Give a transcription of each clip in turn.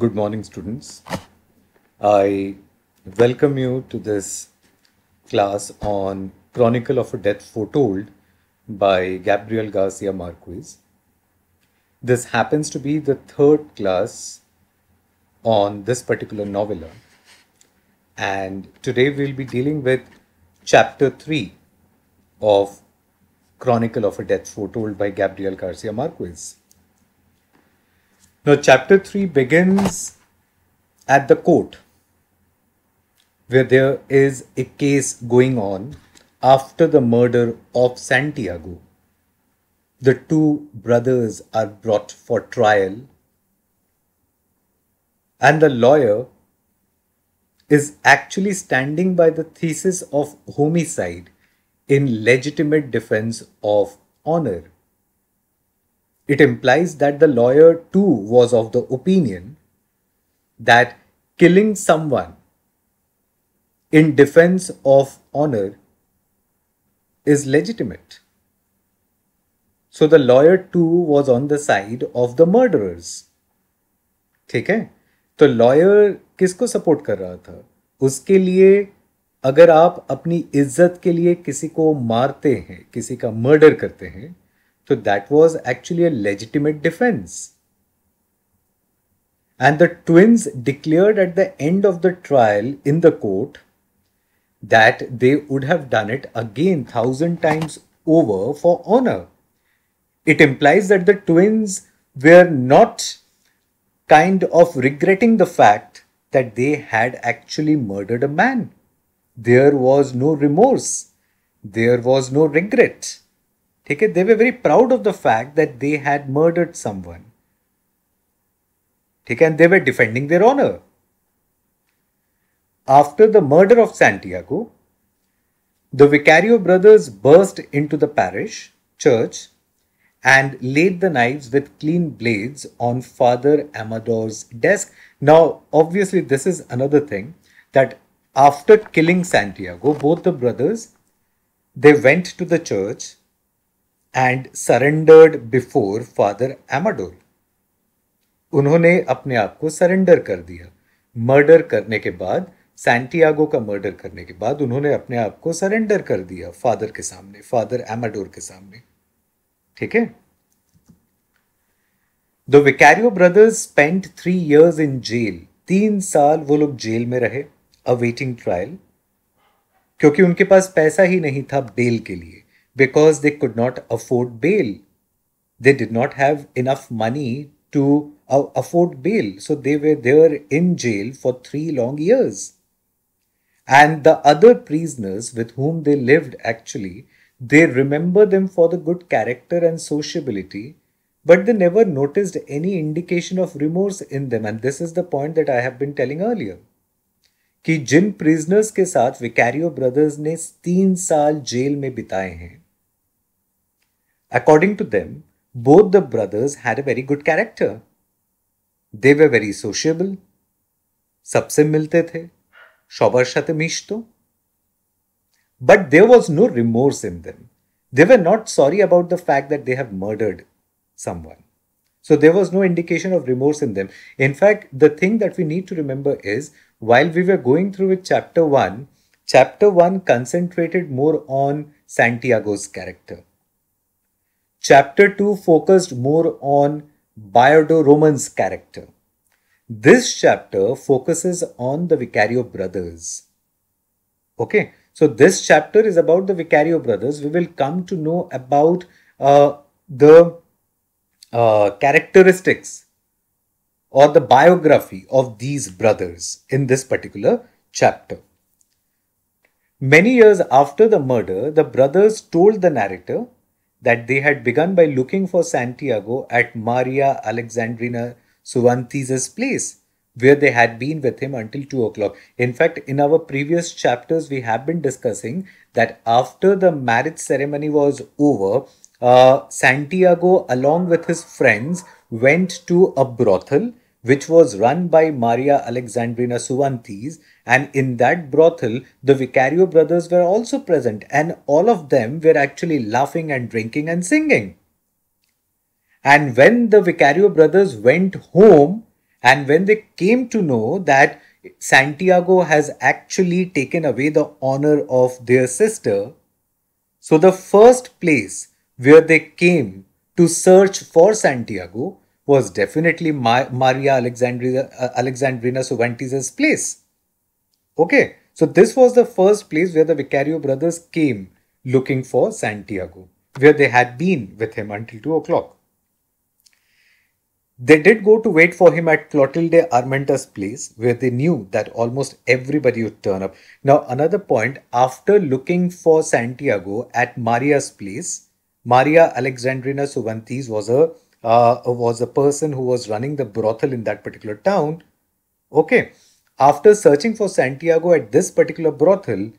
Good morning, students. I welcome you to this class on Chronicle of a Death Foretold by Gabriel Garcia Marquez. This happens to be the third class on this particular novella. And today we'll be dealing with chapter 3 of Chronicle of a Death Foretold by Gabriel Garcia Marquez. Now, chapter 3 begins at the court where there is a case going on after the murder of Santiago. The two brothers are brought for trial, and the lawyer is actually standing by the thesis of homicide in legitimate defense of honor. It implies that the lawyer too was of the opinion that killing someone in defense of honor is legitimate. So the lawyer too was on the side of the murderers. ठीक है तो lawyer किसको support कर रहा था उसके लिए अगर आप अपनी इज्जत के लिए किसी को मारते हैं किसी का मर्डर करते हैं So that was actually a legitimate defense. And the twins declared at the end of the trial in the court that they would have done it again thousand times over for honor. It implies that the twins were not kind of regretting the fact that they had actually murdered a man. There was no remorse. There was no regret. They were very proud of the fact that they had murdered someone. ठीक है and they were defending there After the murder of Santiago, the Vicario brothers burst into the parish church and laid the knives with clean blades on Father Amador's desk. Now, obviously, this is another thing that after killing Santiago, both the brothers they went to the church and surrendered before father Amador उन्होंने अपने आप को surrender कर दिया murder करने के बाद Santiago का मर्डर करने के बाद उन्होंने अपने आप को सरेंडर कर दिया फादर के सामने फादर एमाडोर के सामने ठीक है the Vicario brothers spent three years in jail तीन साल वो लोग जेल में रहे अवेटिंग ट्रायल क्योंकि उनके पास पैसा ही नहीं था बेल के लिए because they could not afford bail. They did not have enough money to uh, afford bail. So they were there in jail for three long years. And the other prisoners with whom they lived actually, they remember them for the good character and sociability, but they never noticed any indication of remorse in them. And this is the point that I have been telling earlier. कि जिन prisoners के साथ विकैरियो brothers ने तीन साल jail में बिताए हैं According to them, both the brothers had a very good character. They were very sociable. सबसे मिलते थे সবার সাথে But there was no remorse in them. They were not sorry about the fact that they have murdered someone. So there was no indication of remorse in them. In fact, the thing that we need to remember is while we were going through with chapter 1, chapter 1 concentrated more on Santiago's character. Chapter 2 focused more on Biodo Roman's character. This chapter focuses on the Vicario brothers. Okay, so this chapter is about the Vicario brothers. We will come to know about uh, the uh, characteristics or the biography of these brothers in this particular chapter. Many years after the murder, the brothers told the narrator that they had begun by looking for Santiago at Maria Alexandrina Suvantes' place, where they had been with him until 2 o'clock. In fact, in our previous chapters, we have been discussing that after the marriage ceremony was over, uh, Santiago, along with his friends, went to a brothel which was run by Maria Alexandrina Suvantes, and in that brothel, the Vicario brothers were also present, and all of them were actually laughing and drinking and singing. And when the Vicario brothers went home, and when they came to know that Santiago has actually taken away the honor of their sister, so the first place where they came to search for Santiago was definitely Ma- Maria Alexandria, uh, Alexandrina Suvantes' place. Okay, so this was the first place where the Vicario brothers came looking for Santiago, where they had been with him until 2 o'clock. They did go to wait for him at Clotilde Armenta's place, where they knew that almost everybody would turn up. Now, another point after looking for Santiago at Maria's place, Maria Alexandrina Suvantes was a uh, was the person who was running the brothel in that particular town. Okay. After searching for Santiago at this particular brothel,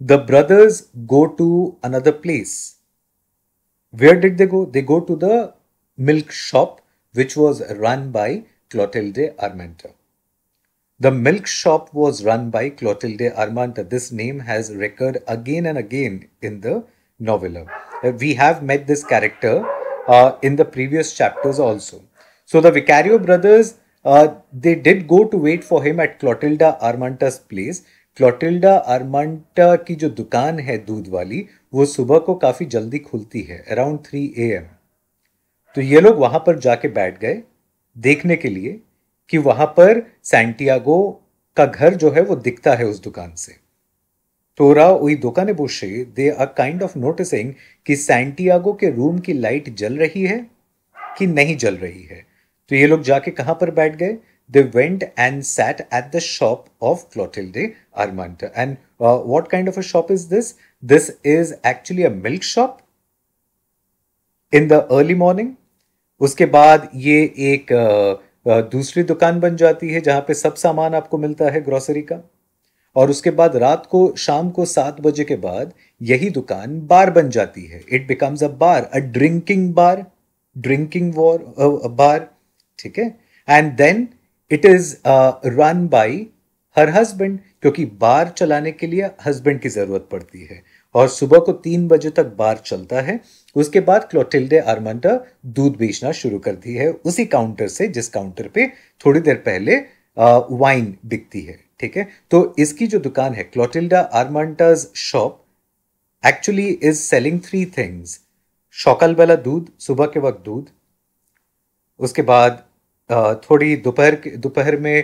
the brothers go to another place. Where did they go? They go to the milk shop, which was run by Clotilde Armenta. The milk shop was run by Clotilde Armenta. This name has recurred again and again in the novella. Uh, we have met this character uh, in the previous chapters also. So the Vicario brothers, uh, they did go to wait for him at Clotilda Armanta's place. Clotilda Armanta ki jo dukaan hai दूध wali, wo सुबह ko काफ़ी jaldi khulti hai, around 3 am. Am तो ये लोग वहाँ पर जाके बैठ गए देखने के लिए कि वहाँ पर सैंटियागो का घर जो है वो दिखता है उस दुकान से थोड़ा दुकाने दुकानेबोशे they are kind of noticing कि सैंटियागो के रूम की लाइट जल रही है कि नहीं जल रही है तो ये लोग जाके कहाँ पर बैठ गए they went and sat at the shop of Clotilde Armenta and what kind of a shop is this this is actually a milk shop in the early morning उसके बाद ये एक uh, uh, दूसरी दुकान बन जाती है जहां पे सब सामान आपको मिलता है ग्रोसरी का और उसके बाद रात को शाम को सात बजे के बाद यही दुकान बार बन जाती है it becomes a bar a drinking bar drinking bar bar ठीक है and then it is run by her husband क्योंकि बार चलाने के लिए हस्बैंड की ज़रूरत पड़ती है और सुबह को तीन बजे तक बार चलता है उसके बाद क्लोटिल्डे आर्मांडा दूध बेचना शुरू कर दी है उसी काउंटर से जिस काउंटर पे थोड़ी देर पहले वाइन uh, बिकती है ठीक है तो इसकी जो दुकान है Clotilde Armenta's shop actually is selling three things शौकल वाला दूध सुबह के वक्त दूध उसके बाद थोड़ी दोपहर दोपहर में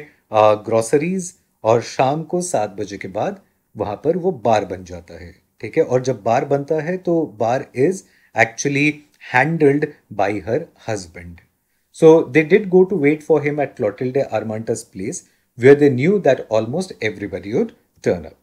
ग्रॉसरीज और शाम को सात बजे के बाद वहां पर वो बार बन जाता है ठीक है और जब बार बनता है तो bar is actually handled by her husband so they did go to wait for him at Clotilde Armenta's place where they knew that almost everybody would turn up.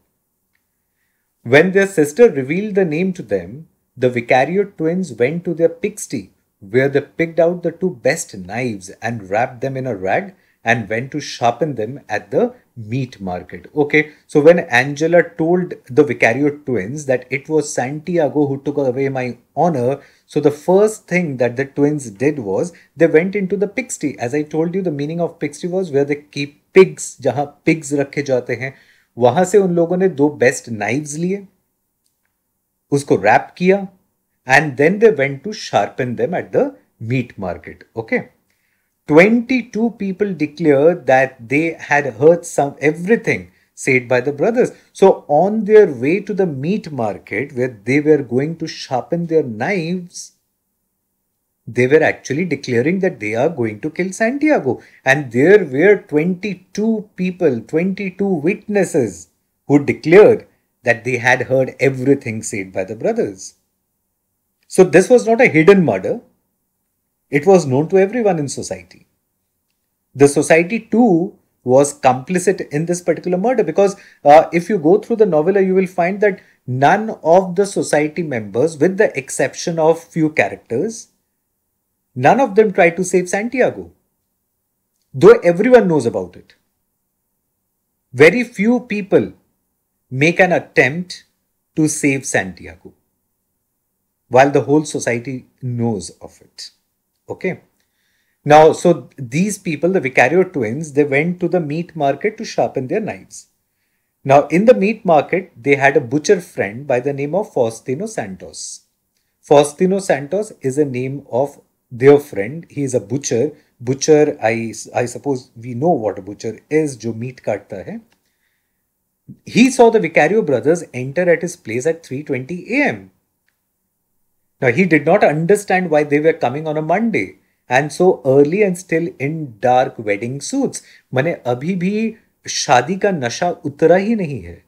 When their sister revealed the name to them, the Vicario twins went to their pigsty, where they picked out the two best knives and wrapped them in a rag and went to sharpen them at the meat market. Okay, so when Angela told the Vicario twins that it was Santiago who took away my honor, so the first thing that the twins did was they went into the pigsty. As I told you, the meaning of pigsty was where they keep pigs, जहाँ pigs रखे जाते हैं वहां से उन लोगों ने दो best knives लिए उसको wrap किया and then they went to sharpen them at the meat market. Okay, 22 people declared that they had heard some everything said by the brothers. So, on their way to the meat market where they were going to sharpen their knives, they were actually declaring that they are going to kill Santiago. And there were 22 people, 22 witnesses who declared that they had heard everything said by the brothers. So, this was not a hidden murder, it was known to everyone in society. The society too was complicit in this particular murder because uh, if you go through the novella you will find that none of the society members with the exception of few characters none of them try to save santiago though everyone knows about it very few people make an attempt to save santiago while the whole society knows of it okay now, so these people, the Vicario twins, they went to the meat market to sharpen their knives. Now, in the meat market, they had a butcher friend by the name of Faustino Santos. Faustino Santos is a name of their friend. He is a butcher. Butcher, I, I suppose we know what a butcher is, jo meat karta hai. He saw the Vicario brothers enter at his place at 3.20 a.m. Now, he did not understand why they were coming on a Monday and so early and still in dark wedding suits मैंने अभी भी शादी का नशा उतरा ही नहीं है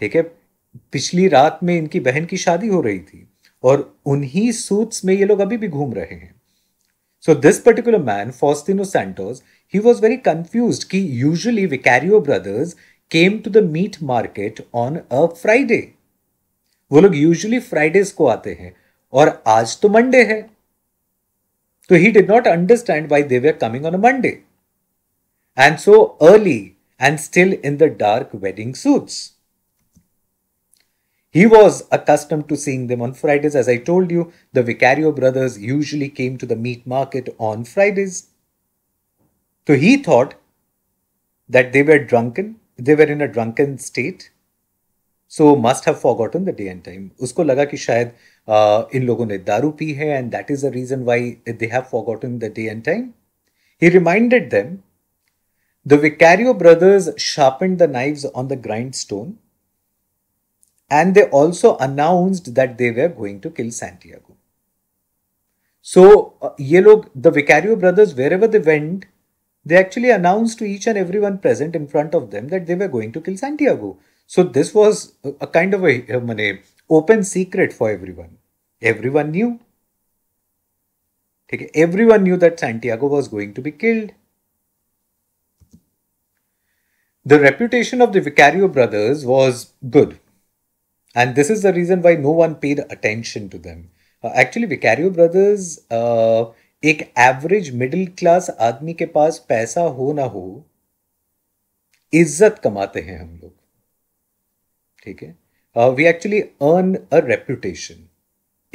ठीक है पिछली रात में इनकी बहन की शादी हो रही थी और उन्हीं सूट्स में ये लोग अभी भी घूम रहे हैं so this particular man Faustino Santos he was very confuse कि usually Vicario brothers came to the meat market on a Friday वो लोग यूजली फ्राइडेज को आते हैं और आज तो मंडे है So he did not understand why they were coming on a Monday. And so early and still in the dark wedding suits. He was accustomed to seeing them on Fridays. As I told you, the Vicario brothers usually came to the meat market on Fridays. So he thought that they were drunken, they were in a drunken state. So must have forgotten the day and time. उसको लगा कि शायद in uh, इन लोगों ने दारू पी है and that is the reason why they have forgotten the day and time he reminded them the Vicario brothers sharpened the knives on the grind and they also announced that they were going to kill Santiago. So, uh, ye the Vicario brothers, wherever they went, they actually announced to each and everyone present in front of them that they were going to kill Santiago. So, this was a, kind of a, a, open secret for everyone. Everyone knew. Okay, everyone knew that Santiago was going to be killed. The reputation of the Vicario brothers was good. And this is the reason why no one paid attention to them. Uh, actually, Vicario brothers, uh, एक average middle class आदमी के पास पैसा हो ना हो इज्जत कमाते हैं हम लोग ठीक है we actually earn a reputation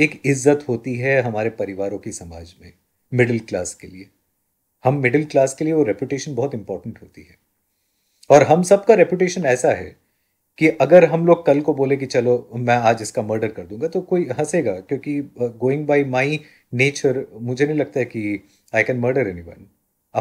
एक इज्जत होती है हमारे परिवारों की समाज में मिडिल क्लास के लिए हम मिडिल क्लास के लिए वो रेपुटेशन बहुत इंपॉर्टेंट होती है और हम सबका रेपुटेशन ऐसा है कि अगर हम लोग कल को बोले कि चलो मैं आज इसका मर्डर कर दूंगा तो कोई हंसेगा क्योंकि गोइंग बाई माई नेचर मुझे नहीं लगता है कि I can murder anyone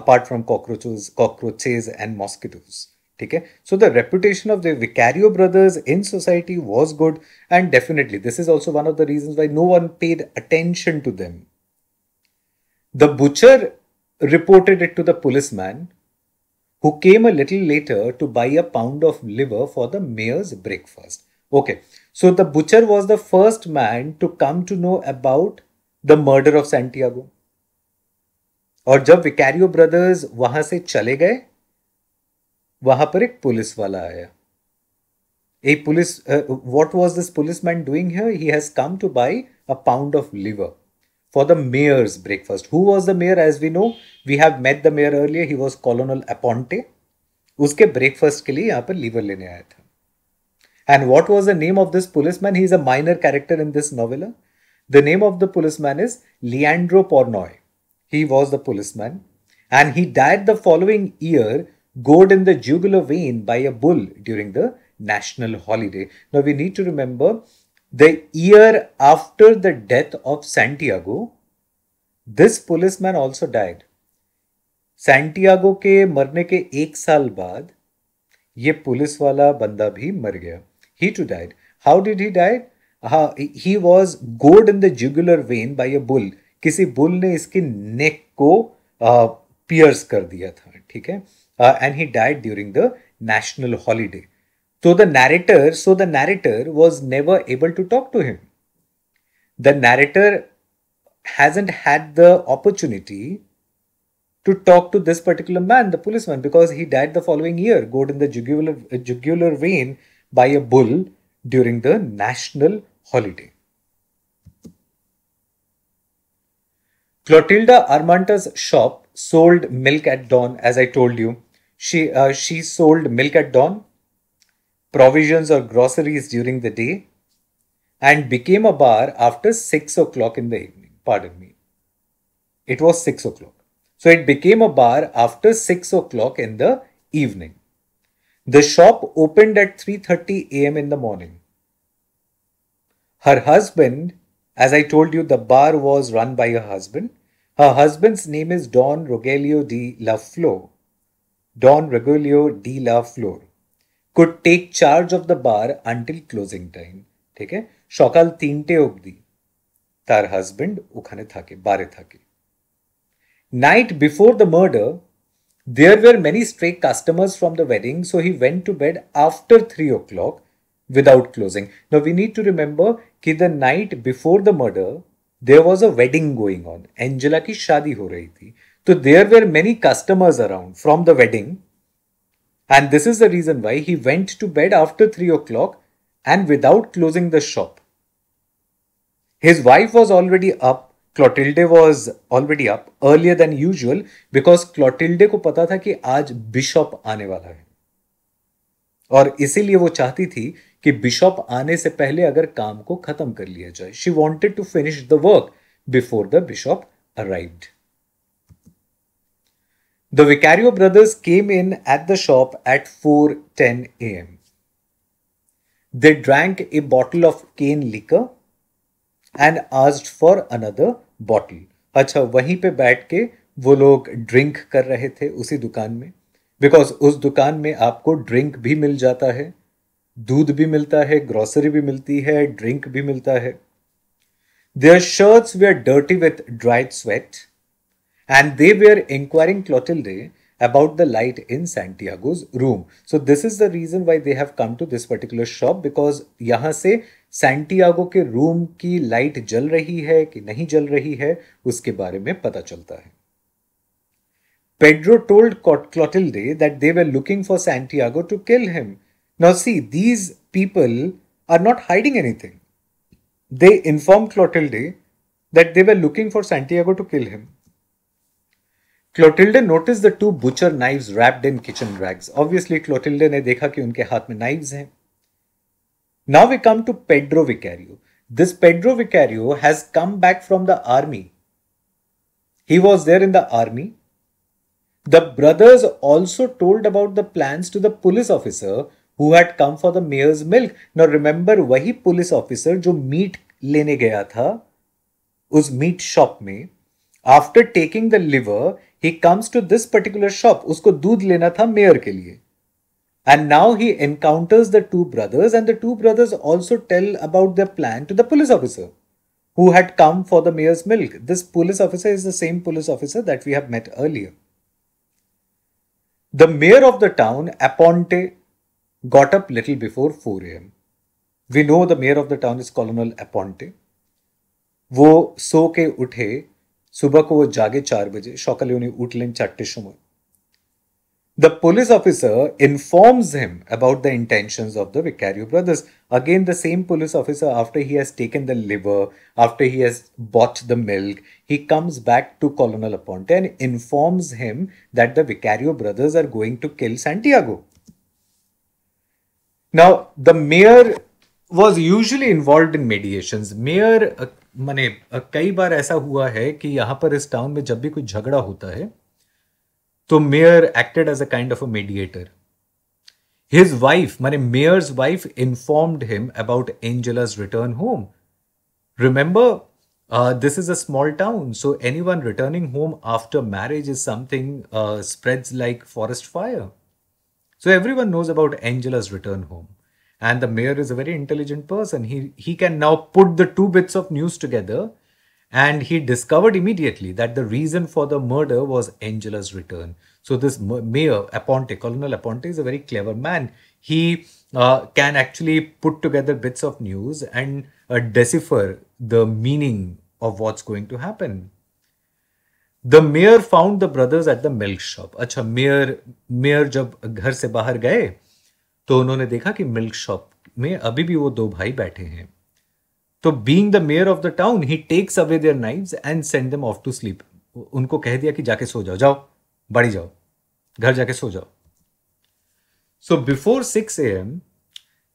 apart from cockroaches cockroaches and mosquitoes ठीक है so the reputation of the Vicario brothers in society was good and definitely this is also one of the reason why no one paid attention to them the butcher reported it to the policeman, who came a little later to buy a pound of liver for the mayor's breakfast. Okay, so the butcher was the first man to come to know about the murder of Santiago. और जब विकैरियो brothers वहां से चले गए वहां पर एक police वाला आया a police what was this policeman doing here he has come to buy a pound of liver for the mayor's breakfast who was the mayor as we know we have met the mayor earlier he was Colonel Aponte उसके breakfast के लिए यहां पर liver लेने आया था and what was the name of this policeman he is a minor character in this novel the name of the policeman is Leandro Pornoy he was the policeman and he died the following year gored in the jugular vein by a bull during the national holiday. Now, we need to remember the year after the death of Santiago, this policeman also died. Santiago के मरने के एक साल बाद ये police वाला बंदा भी मर गया he too died how did he died हाँ he was gored in the jugular vein by a bull किसी बुल ने इसकी नेक को पियर्स कर दिया था ठीक है uh, and he died during the national holiday. So the narrator, so the narrator was never able to talk to him. The narrator hasn't had the opportunity to talk to this particular man, the policeman, because he died the following year, got in the jugular, uh, jugular vein by a bull during the national holiday. Clotilda Armanta's shop sold milk at dawn, as I told you. She, uh, she sold milk at dawn, provisions or groceries during the day, and became a bar after 6 o'clock in the evening. Pardon me. It was 6 o'clock. So it became a bar after 6 o'clock in the evening. The shop opened at 3:30 a.m. in the morning. Her husband, as I told you, the bar was run by her husband. Her husband's name is Don Rogelio de La Don Regulio de la Flor, could take charge of the bar until closing time ঠিক আছে সকাল তিনটে অবধি তার husband ওখানে থাকে বারে থাকে night before the murder there were many stray customers from the wedding so he went to bed after three o'clock without closing no we need to remember कि the night before the murder there was a wedding going on Angela की शादी हो रही थी So there were many customers around from the wedding. And this is the reason why he went to bed after 3 o'clock and without closing the shop. His wife was already up. Clotilde was already up earlier than usual because Clotilde को पता था कि आज bishop आने वाला है और इसीलिए वो चाहती थी कि बिशप आने से पहले अगर काम को खत्म कर लिया जाए she wanted to finish the work before the bishop arrived The Vicario brothers came in at the shop at 4:10 a.m. They drank a bottle of cane liquor and asked for another bottle. अच्छा वहीं पे बैठ के वो लोग drink कर रहे थे उसी दुकान में बिकॉज उस दुकान में आपको ड्रिंक भी मिल जाता है दूध भी मिलता है ग्रॉसरी भी मिलती है ड्रिंक भी मिलता है देयर शर्ट्स वे are dirty with dried sweat and they were inquiring Clotilde about the light in Santiago's room. So this is the reason why they have come to this particular shop because यहाँ से Santiago के room की light जल रही है कि नहीं जल रही है उसके बारे में पता चलता है Pedro told Clotilde that they were looking for Santiago to kill him. Now, see, these people are not hiding anything. They informed Clotilde that they were looking for Santiago to kill him. Clotilde notice the two butcher knives wrapped in kitchen rags obviously Clotilde ने देखा कि उनके हाथ में knives हैं now we come to Pedro Vicario this Pedro Vicario has come back from the army he was there in the army the brothers also told about the plan to the police officer who had come for the mayor's milk. Now remember वही police officer जो meet लेने गया था उस meat shop में after taking the liver he comes to this particular shop उसको दूध लेना था मेयर के लिए and now he encounters the two brothers and the two brothers also tell about the plan to the police officer who had come for the mayor's milk. This police officer is the same police officer that we have met earlier. The mayor of the town, Aponte, got up little before 4 a.m. We know the mayor of the town is Colonel Aponte. वो सो के उठे সুবহ কো ও জাগে চার বাজে সকালে উনি উঠলেন চারটের The police officer informs him about the intentions of the Vicario brothers. Again, the same police officer, after he has taken the liver, after he has bought the milk, he comes back to Colonel Aponte and informs him that the Vicario brothers are going to kill Santiago. Now, the mayor was usually involved in mediations. Mayor uh, मैंने कई बार ऐसा हुआ है कि यहाँ पर इस town में जब भी कोई झगड़ा होता है तो mayor acted as a kind of a mediator his wife मैंने mayor's wife informed him about Angela's return home remember this is a small town so anyone returning home after marriage is something spreads like forest fire so everyone knows about Angela's return home and the mayor is a very intelligent person he he can now put the two bits of news together and he discovered immediately that the reason for the murder was angela's return so this mayor aponte colonel aponte is a very clever man he uh, can actually put together bits of news and uh, decipher the meaning of what's going to happen The mayor found the brothers at the milk shop. अच्छा mayor mayor जब घर से बाहर गए तो उन्होंने देखा कि मिल्क शॉप में अभी भी वो दो भाई बैठे हैं तो being the mayor of the town he takes away their knife and send them off to sleep उनको कह दिया कि जाके सो जाओ जाओ बड़ी जाओ घर जाके सो जाओ so before six a m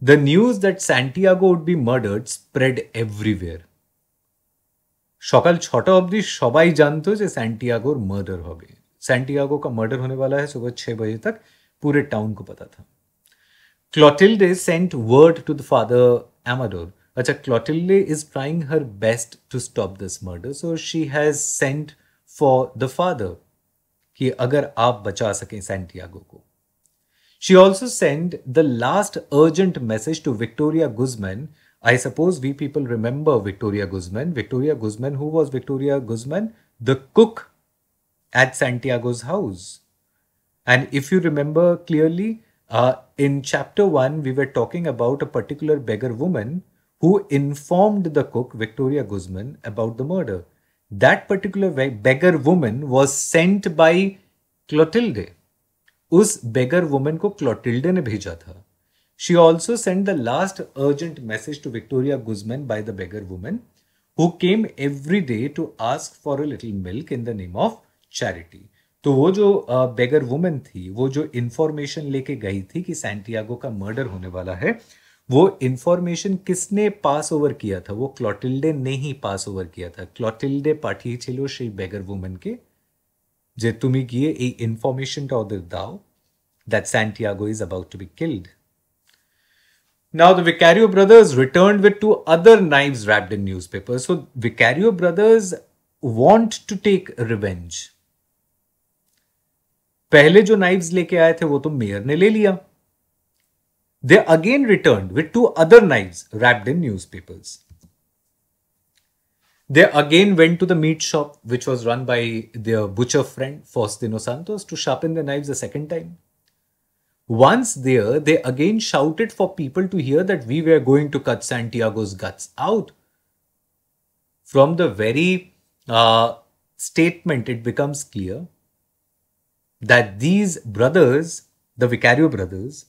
the news that Santiago would be murdered spread everywhere সকাল ছটা অবধি সবাই জানতো যে सैंटियागोर मर्डर हो गए सैंटियागो का मर्डर होने वाला है सुबह छह बजे तक पूरे टाउन को पता था Clotilde sent word to the father Amador. Acha, Clotilde is trying her best to stop this murder. So she has sent for the father. कि अगर आप बचा सकें सैंटियागो को she also send the last urgent message to Victoria Guzman I suppose we people remember Victoria Guzman. Victoria Guzman, who was Victoria Guzman? The cook at Santiago's house. And if you remember clearly, uh, in chapter one, we were talking about a particular beggar woman who informed the cook, Victoria Guzman, about the murder. That particular beggar woman was sent by Clotilde. Us beggar woman ko Clotilde ne bheja tha. She also sent the last urgent message to Victoria Guzman by the beggar woman who came every day to ask for a little milk in the name of charity. तो वो जो बेगर women थी वो जो information लेके गई थी कि सेंटियागो का मर्डर होने वाला है वो इन्फॉर्मेशन किसने पास ओवर किया था वो क्लॉटिल्डे ने ही पास ओवर किया था क्लॉटिल्डे पाठिए छो से बेगर वुमेन के जे तुम्हें किए ये इन्फॉर्मेशन टा ओदर दाओ that Santiago is about to be killed Now the Vicario brothers returned with two other knives wrapped in newspapers. So Vicario brothers want to take revenge. पहले जो नाइव्स लेके आए थे वो तो मेयर ने ले लिया they again return with two other knives wrapped in newspapers They again went to the meat shop, which was run by their butcher friend Faustino Santos, to sharpen the knives a second time. Once there, they again shouted for people to hear that we were going to cut Santiago's guts out. From the very uh, statement, it becomes clear that these brothers, the Vicario brothers,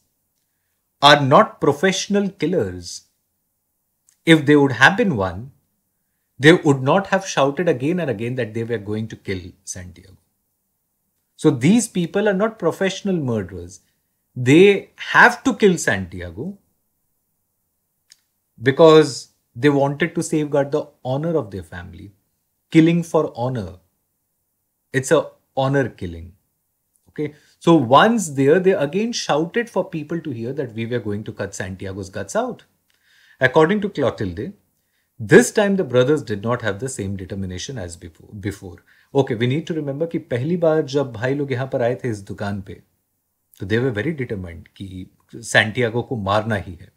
are not professional killers. If they would have been one, they would not have shouted again and again that they were going to kill Santiago. So these people are not professional murderers. They have to kill Santiago because they wanted to safeguard the honor of their family. Killing for honor. It's a honor killing. Okay. So once there, they again shouted for people to hear that we were going to cut Santiago's guts out. According to Clotilde, this time the brothers did not have the same determination as before. before. Okay, we need to remember कि पहली बार जब भाई लोग यहाँ पर आए थे इस दुकान पे तो दे वर वेरी डिटर्मेंट कि सैंटियागो को मारना ही है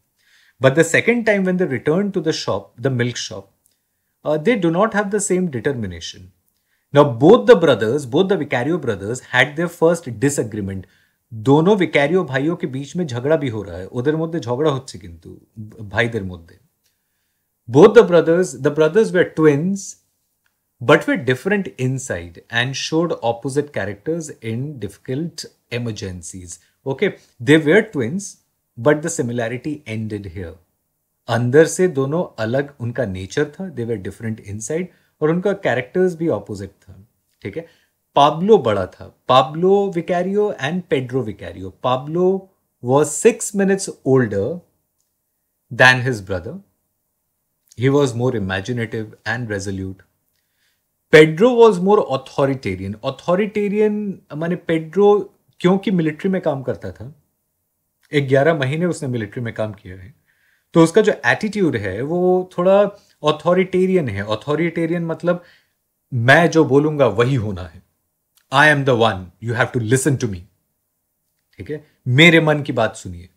but the second time when they return to the shop the milk shop they do not have the same determination Now, both the brothers, both the Vicario brothers had their first disagreement. दोनों विकैरियो भाइयों के बीच में झगड़ा भी हो रहा है ওদের মধ্যে ঝগড়া হচ্ছে কিন্তু ভাইদের মধ্যে both the brothers the brothers were twins but were different inside and showed opposite characters in difficult emergencies okay they were twins but the similarity ended here अंदर से दोनों अलग उनका नेचर था दे वर डिफरेंट इनसाइड और उनका characters भी opposite था ठीक है पाब्लो बड़ा था Pablo Vicario and Pedro Vicario Pablo was six minutes older than his brother he was more imaginative and resolute Pedro was more authoritarian authoritarian माने पेड्रो क्योंकि मिलिट्री में काम करता था ग्यारह महीने उसने मिलिट्री में काम किया है तो उसका जो एटीट्यूड है वो थोड़ा ऑथोरिटेरियन है ऑथोरिटेरियन मतलब मैं जो बोलूंगा वही होना है I am the one you have to listen to me ठीक है मेरे मन की बात सुनिए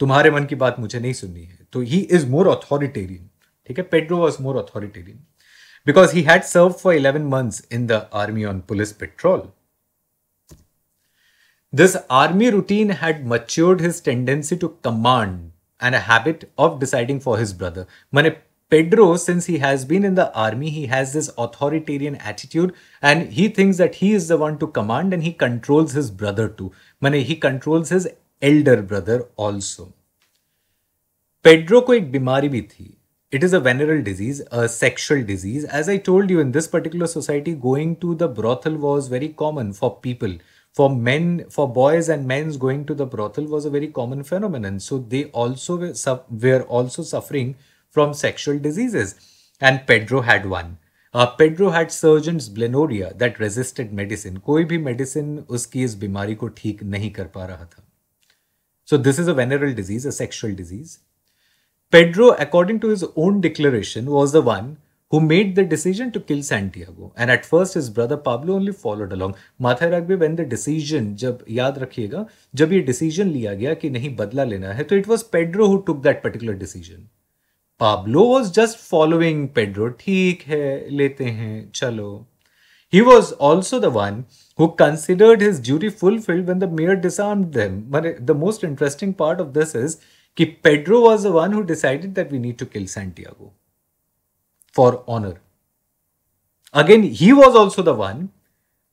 तुम्हारे मन की बात मुझे नहीं सुननी है तो ही इज मोर ऑथोरिटेरियन ठीक है Pedro was more authoritarian because he had serve for eleven month in the army on police patrol this army routine had matured his tendency to command and a habit of deciding for his brother. Mane Pedro, since he has been in the army, he has this authoritarian attitude and he thinks that he is the one to command and he controls his brother too. Mane he controls his elder brother also. Pedro ko ek bimari bhi thi. It is a venereal disease, a sexual disease. As I told you, in this particular society, going to the brothel was very common for people for men, for boys and men's going to the brothel was a very common phenomenon. So they also were, were also suffering from sexual diseases. And Pedro had one. Uh, Pedro had surgeons blenoria that resisted medicine. कोई भी medicine उसकी इस बीमारी को ठीक नहीं कर पा रहा था. So this is a venereal disease, a sexual disease. Pedro, according to his own declaration, was the one who made the decision to kill Santiago. And at first, his brother Pablo only followed along. माथा when the decision जब याद रखिएगा jab ye decision liya gaya ki nahi badla lena hai—so it was Pedro who took that particular decision. Pablo was just following Pedro. ठीक hai, लेते हैं chalo. He was also the one who considered his duty fulfilled when the mayor disarmed them. But the most interesting part of this is कि Pedro was the one who decided that we need to kill Santiago for honor. Again, he was also the one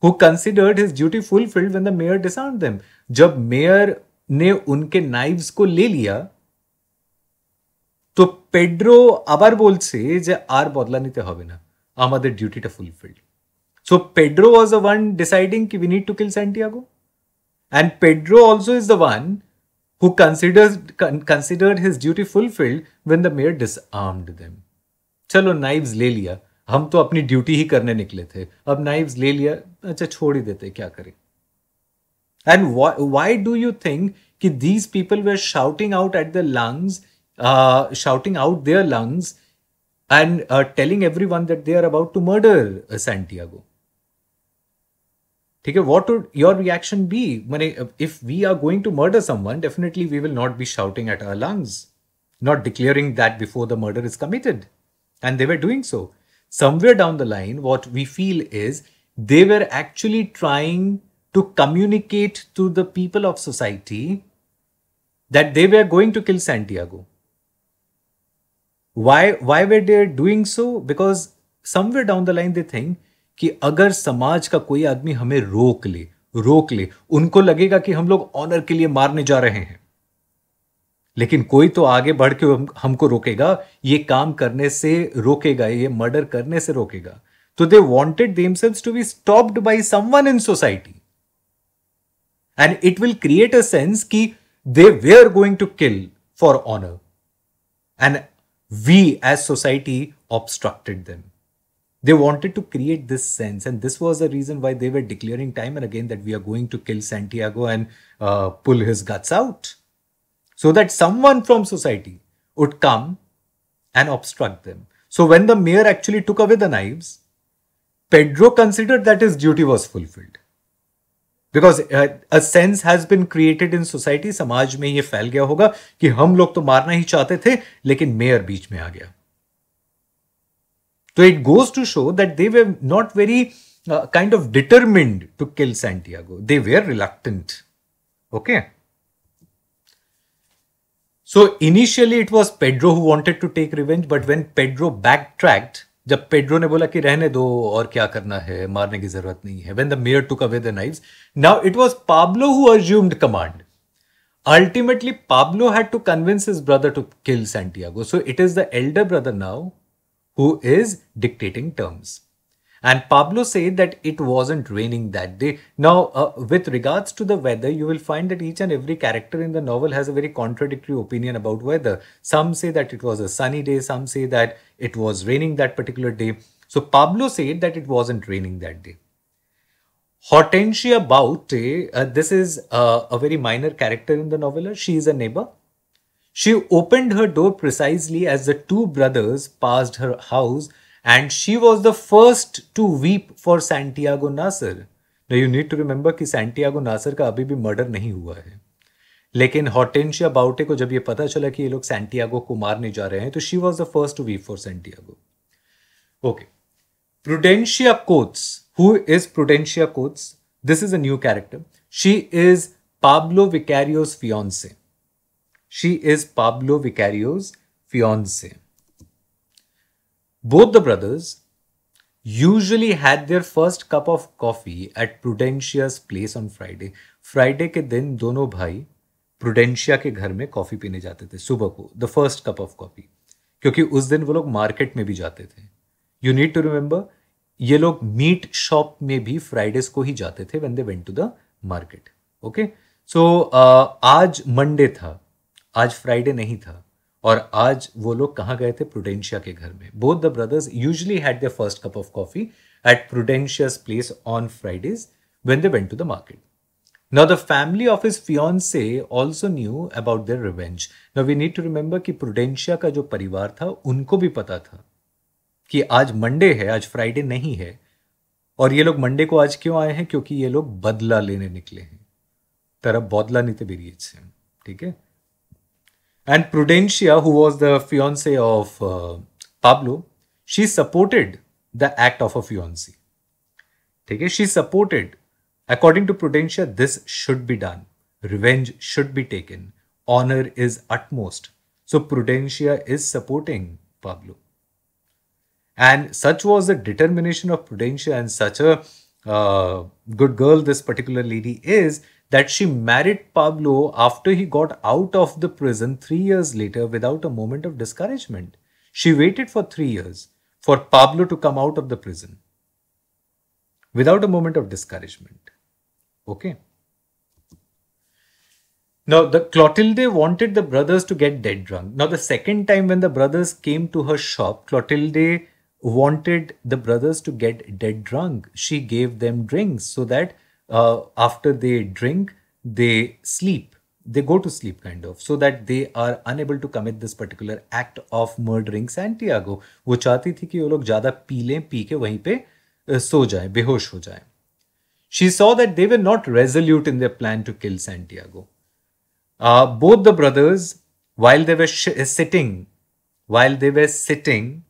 who considered his duty fulfilled when the mayor disarmed them. जब mayor ने उनके knives को ले लिया তো Pedro আবার বলছে যে আর বদলা নিতে হবে না আমাদের ডিউটিটা fulfilled so Pedro was the one deciding কি we need to kill Santiago and Pedro also is the one who considers considered his duty fulfilled when the mayor disarmed them. चलो नाइव्स ले लिया हम तो अपनी ड्यूटी ही करने निकले थे अब नाइव्स ले लिया अच्छा छोड़ ही देते क्या करें and why do you think कि these people were shouting out at the lungs shouting out their lungs and telling everyone that they about to murder Santiago ठीक है what would your reaction be मैंने if we are going to murder someone definitely we will not be shouting at our lungs not declaring that before the murder is committed And they were doing so. Somewhere down the line, what we feel is they were actually trying to communicate to the people of society that they were going to kill Santiago. Why, why were they doing so? Because somewhere down the line they think कि अगर समाज का कोई आदमी हमें रोक ले रोक ले उनको लगेगा कि हम लोग ऑनर के लिए मारने जा रहे हैं लेकिन कोई तो आगे बढ़ के हमको रोकेगा ये काम करने से रोकेगा ये मर्डर करने से रोकेगा तो they wanted themselves to be stopped by someone in society and it will create a sense कि they we are going to kill for honour and we as society obstructed them they wanted to create this sense and this was the reason why they were declaring time and again that we are going to kill Santiago and pull his guts out so that someone from society would come and obstruct them. So when the mayor actually took away the knives, Pedro considered that his duty was fulfilled. because uh, a sense has been created in society. समाज में ये फैल गया होगा कि हम लोग तो मारना ही चाहते थे लेकिन मेयर बीच में आ गया तो it goes to show that they were not very kind of determined to kill Santiago they were reluctant okay initially it was Pedro who wanted to take revenge but when Pedro backtracked जब Pedro ने बोला कि रहने दो और क्या करना है मारने की जरूरत नहीं है when the mayor took away the knife now it was Pablo who assumed command ultimately Pablo had to convince his brother to kill Santiago so it is the elder brother now who is dictating terms And Pablo said that it wasn't raining that day. Now, uh, with regards to the weather, you will find that each and every character in the novel has a very contradictory opinion about weather. Some say that it was a sunny day, some say that it was raining that particular day. So Pablo said that it wasn't raining that day. Hortensia Baute, uh, this is uh, a very minor character in the novella. She is a neighbor. She opened her door precisely as the two brothers passed her house and she was the first to weep for Santiago Nasar you need to remember कि Santiago Nasar का अभी भी murder नहीं हुआ है लेकिन हॉटेंशिया बाउटे को जब ये पता चला कि ये लोग सैंटियागो को मारने जा रहे हैं तो she was the first to weep for Santiago okay Prudencia Cotes who is Prudencia Cotes this is a new character she is Pablo fiancee fiancee she is Pablo Vicario's fiancee Both the brothers usually had their first cup of coffee at Prudentia's place on Friday. Friday के दिन दोनों भाई Prudentia के घर में coffee पीने जाते थे सुबह को the first cup of coffee. क्योंकि उस दिन वो लोग मार्केट में भी जाते थे यू नीड टू रिमेंबर ये लोग मीट शॉप में भी फ्राइडेज को ही जाते थे when they went to the market okay so आज मंडे था आज फ्राइडे नहीं था और आज वो लोग कहाँ गए थे प्रूडेंशिया के घर में both the brothers usually had the first cup of coffee at Prudencia's place on Fridays when they went to the market the family of his fiancee also knew about their revenge now we need to remember कि Prudencia का जो परिवार था उनको भी पता था कि आज मंडे है आज फ्राइडे नहीं है और ये लोग मंडे को आज क्यों आए हैं क्योंकि ये लोग बदला लेने निकले हैं तरफ बौदला नीते बेरिए ठीक है And Prudencia, who was the fiance of uh, Pablo, she supported the act of a fiance. Okay? She supported, according to Prudencia, this should be done. Revenge should be taken. Honor is utmost. So Prudencia is supporting Pablo. And such was the determination of Prudencia and such a uh, good girl this particular lady is that she married Pablo after he got out of the prison three years later without a moment of discouragement. She waited for three years for Pablo to come out of the prison without a moment of discouragement. Okay. Now, the Clotilde wanted the brothers to get dead drunk. Now, the second time when the brothers came to her shop, Clotilde wanted the brothers to get dead drunk. She gave them drinks so that uh, after they drink, they sleep. They go to sleep, kind of, so that they are unable to commit this particular act of murdering Santiago. वो चाहती थी कि वो लोग ज़्यादा P लें P के वहीं पे सो जाए बेहोश हो जाए She saw that they were not resolute in their plan to kill Santiago. Uh, both the brothers, while they were sitting, while they were sitting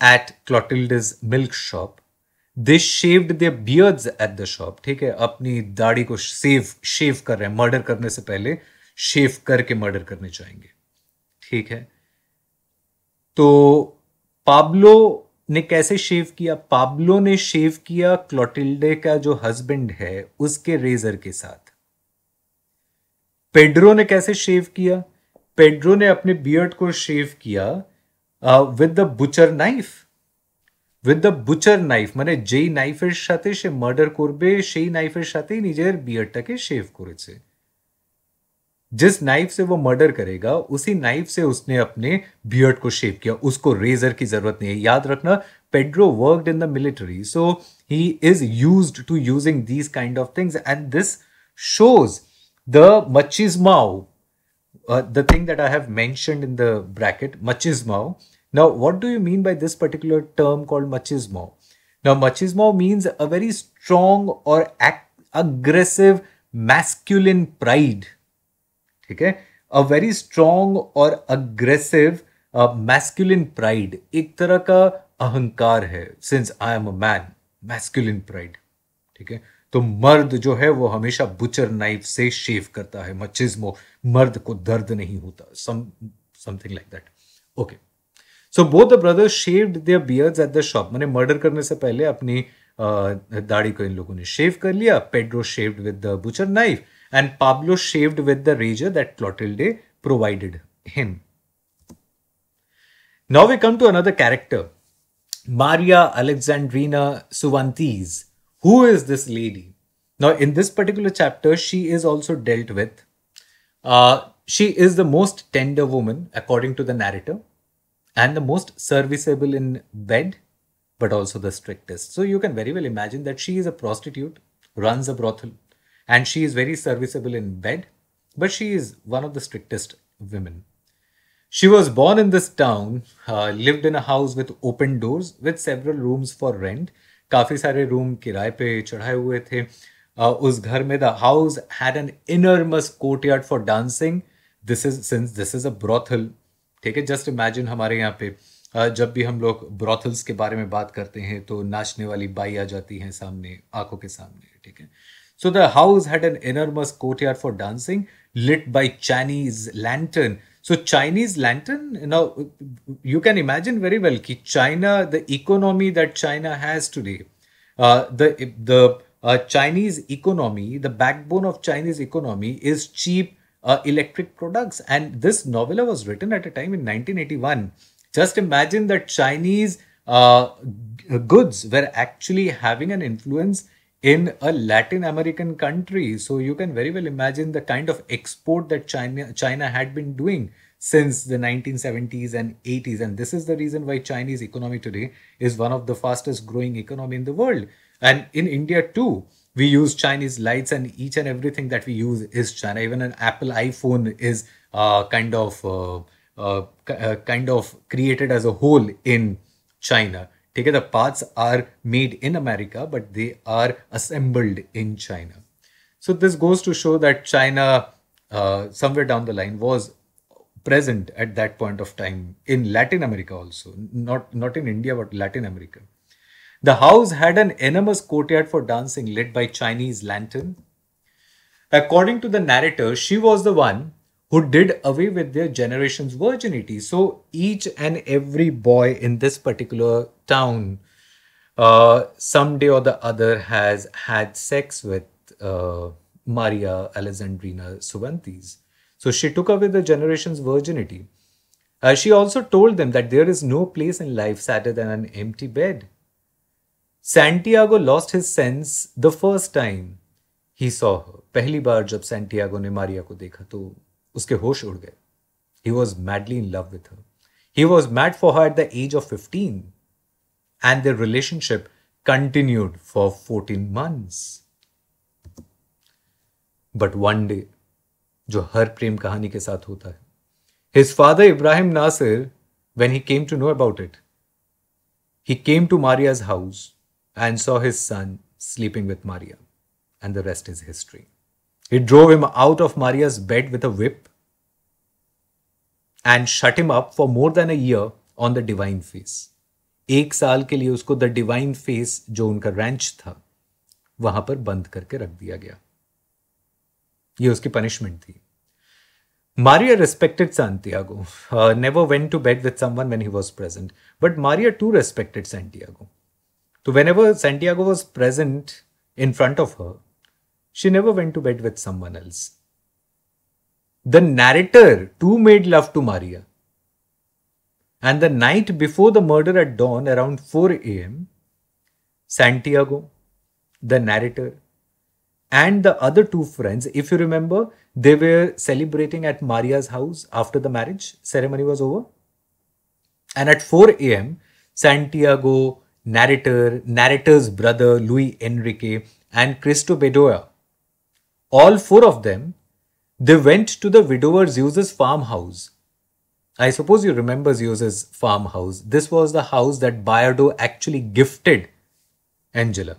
at Clotilde's milk shop, they shaved their beards at the shop ठीक है अपनी दाढ़ी को save शेव कर रहे हैं murder करने से पहले शेव करके मर्डर करने चाहेंगे ठीक है तो पाब्लो ने कैसे शेव किया पाब्लो ने शेव किया क्लोटिल्डे का जो हस्बैंड है उसके रेजर के साथ पेड्रो ने कैसे शेव किया पेड्रो ने अपने बियर्ड को शेव किया with the butcher knife with the butcher knife মানে যেই নাইফের সাথে সে মার্ডার করবে সেই নাইফের সাথেই নিজের বিয়ারটাকে শেভ করেছে जिस नाइफ से वो मर्डर करेगा उसी नाइफ से उसने अपने बियर्ड को शेव किया उसको रेजर की जरूरत नहीं है याद रखना Pedro work in the military so he is use to using these kind of things and this shows the macho the thing that I have mention in the bracket macho Now, what do you mean by this particular term called machismo? Now, machismo means a very strong or aggressive masculine pride. Okay? A very strong और aggressive masculine pride एक तरह का अहंकार है since I am a man masculine pride ठीक है तो मर्द जो है वो हमेशा बुचर नाइफ से शेव करता है मचिज्मो मर्द को दर्द नहीं होता some something like that okay so both the brothers shaved their beards at the shop मैंने मर्डर करने से पहले अपनी दाढ़ी को इन लोगों ने शेव कर लिया Pedro shaved with the butcher knife and Pablo shaved with the razor that Clotilde provided him now we come to another character Maria Alejandrina Cervantes who is this lady now in this particular chapter she is also dealt with uh, she is the most tender woman according to the narrator and the most serviceable in bed, but also the strictest. So you can very well imagine that she is a prostitute, runs a brothel, and she is very serviceable in bed, but she is one of the strictest women. She was born in this town, uh, lived in a house with open doors, with several rooms for rent. काफ़ी सारे room किराए पे चढ़ाए हुए थे uh, उस घर में the house had an enormous courtyard for dancing this is since this is a brothel ठीक है जस्ट इमेजिन हमारे यहाँ पे जब भी हम लोग ब्रॉथल्स के बारे में बात करते हैं तो नाचने वाली बाई आ जाती है सामने आंखों के सामने ठीक है so the house had an enormous courtyard for dancing lit by Chinese lantern so Chinese lantern now you can imagine very well की China the economy that China has today the Chinese economy the backbone of Chinese economy is cheap uh, electric products. And this novella was written at a time in 1981. Just imagine that Chinese uh, uh, goods were actually having an influence in a Latin American country. So you can very well imagine the kind of export that China, China had been doing since the 1970s and 80s. And this is the reason why Chinese economy today is one of the fastest growing economy in the world. And in India too, we use Chinese lights, and each and everything that we use is China. Even an Apple iPhone is uh, kind of uh, uh, uh kind of created as a whole in China. Take the parts are made in America, but they are assembled in China. So this goes to show that China, uh, somewhere down the line, was present at that point of time in Latin America also, not not in India but Latin America. The house had an enormous courtyard for dancing lit by Chinese lantern. According to the narrator, she was the one who did away with their generation's virginity. So each and every boy in this particular town, uh, someday or the other, has had sex with uh, Maria Alexandrina Suvantes. So she took away the generation's virginity. Uh, she also told them that there is no place in life sadder than an empty bed. Santiago lost his sense the first time he saw her पहली बार जब Santiago ने मारिया को देखा तो उसके होश उड़ गए he was madly in love with her he was mad for her at the age of fifteen and their relationship continued for 14 months. But one day, जो हर प्रेम कहानी के साथ होता है his father Ibrahim Nasar when he came to know about it he came to Maria's house and saw his son sleeping with Maria. And the rest is history. He drove him out of Maria's bed with a whip and shut him up for more than a year on the Divine Face एक साल के लिए उसको the Divine face जो उनका ranch था वहां पर बंद करके रख दिया गया ये उसकी पनिशमेंट थी Maria respected Santiago never went to bed with someone when he was present but Maria too respected Santiago So, whenever Santiago was present in front of her, she never went to bed with someone else. The narrator too made love to Maria. And the night before the murder at dawn, around 4 am, Santiago, the narrator, and the other two friends, if you remember, they were celebrating at Maria's house after the marriage ceremony was over. And at 4 am, Santiago, narrator, narrator's brother Luis Enrique, and Cristo Bedoya. All four of them, they went to the widower Zeus's farmhouse. I suppose you remember Zeus's farmhouse. This was the house that Bayardo actually gifted Angela.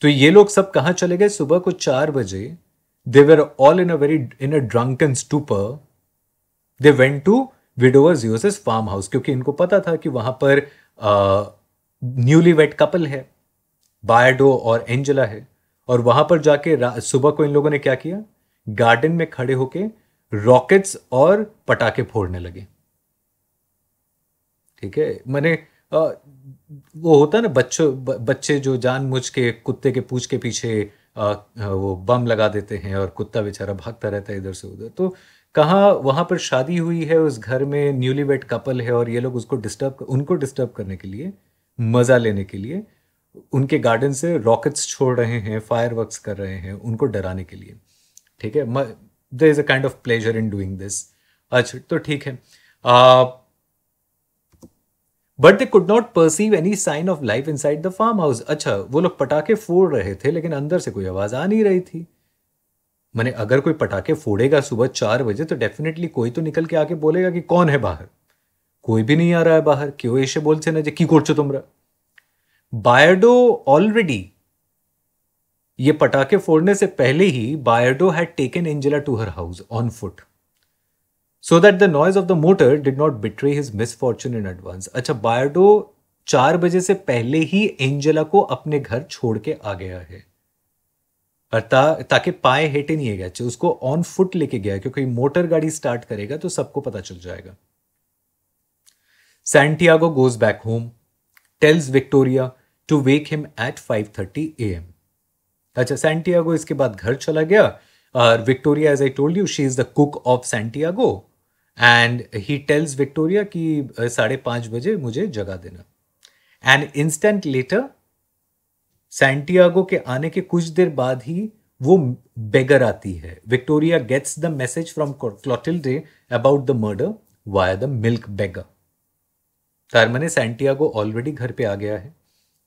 तो ये लोग सब कहाँ चले गए सुबह को चार बजे they were all in a very in a drunk and stupor they went to widower Xius farm house क्योंकि इनको पता था कि वहां पर न्यूली वेड कपल है बायडो और एंजेला है और वहां पर जाके सुबह को इन लोगों ने क्या किया गार्डन में खड़े होके रॉकेट्स और पटाखे फोड़ने लगे ठीक है मैंने वो होता है ना बच्चों बच्चे जो जान मुझ के कुत्ते के पूछ के पीछे आ, वो बम लगा देते हैं और कुत्ता बेचारा भागता रहता है इधर से उधर तो कहाँ वहाँ पर शादी हुई है उस घर में न्यूली वेड कपल है और ये लोग उसको डिस्टर्ब उनको डिस्टर्ब करने के लिए मज़ा लेने के लिए उनके गार्डन से रॉकेट्स छोड़ रहे हैं फायर कर रहे हैं उनको डराने के लिए ठीक है there is a kind of pleasure in doing this अच्छा तो ठीक है but they could not perceive any sign of life inside the farm house अच्छा वो लोग पटाखे फोड़ रहे थे लेकिन अंदर से कोई आवाज़ आ नहीं रही थी मैंने अगर कोई पटाखे फोड़ेगा सुबह चार बजे तो डेफिनेटली कोई तो निकल के आके बोलेगा कि कौन है बाहर कोई भी কই বি নেই আর বাহার কেউ এসে বলছে না যে কি করছো তোমরা बायडो ऑलरेडी ये पटाखे फोड़ने से पहले ही Bayardo had taken Angela to her house on foot so that the noise of the motor did not betray his misfortune in advance अच्छा बायडो चार बजे से पहले ही एंजेला को अपने घर छोड़ के आ गया है ता, ताकि पाए हेटे नहीं गया अच्छा, उसको ऑन फुट लेके गया क्योंकि मोटर गाड़ी स्टार्ट करेगा तो सबको पता चल जाएगा Santiago goes back home, tells Victoria to wake him at 5:30 a.m. अच्छा सैंटियागो इसके बाद घर चला गया और Victoria as I told you she is the cook of Santiago and he tells Victoria कि साढ़े पांच बजे मुझे जगा देना एंड इंस्टेंट लेटर सैंटियागो के आने के कुछ देर बाद ही वो बेगर आती है Victoria gets the message from the about the murder via the milk beggar कारमने सैंटियागो ऑलरेडी घर पे आ गया है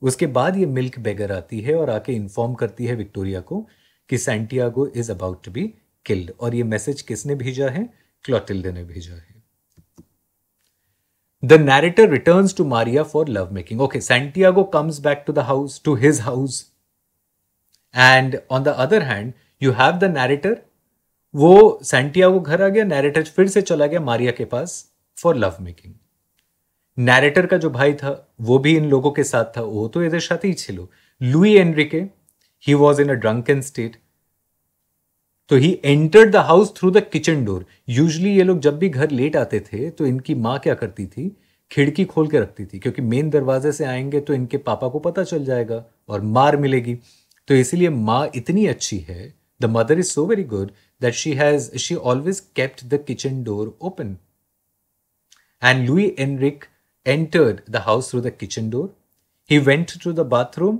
उसके बाद ये मिल्क बेगर आती है और आके इन्फॉर्म करती है विक्टोरिया को कि Santiago is about to be killed और ये मैसेज किसने भेजा है क्लॉटिल्डे ने भेजा है the narrator returns to Maria for love making okay Santiago comes back to the house to his house and on the other hand you have the narrator वो Santiago घर आ गया नैरेटर फिर से चला गया मारिया के पास फॉर लव मेकिंग ন্যারেটর का जो भाई था वो भी इन लोगों के साथ था ও तो साथ ही সাথেই Luis Enrique he was in a drunk drunken state तो he entered the house through the kitchen door usually ये लोग जब भी घर लेट आते थे तो इनकी माँ क्या करती थी खिड़की खोल के रखती थी क्योंकि मेन दरवाजे से आएंगे तो इनके पापा को पता चल जाएगा और मार मिलेगी तो इसीलिए माँ इतनी अच्छी है the mother is so very good that she has she always kept the kitchen door open and Luis Enrique entered the house through the kitchen door he went to the bathroom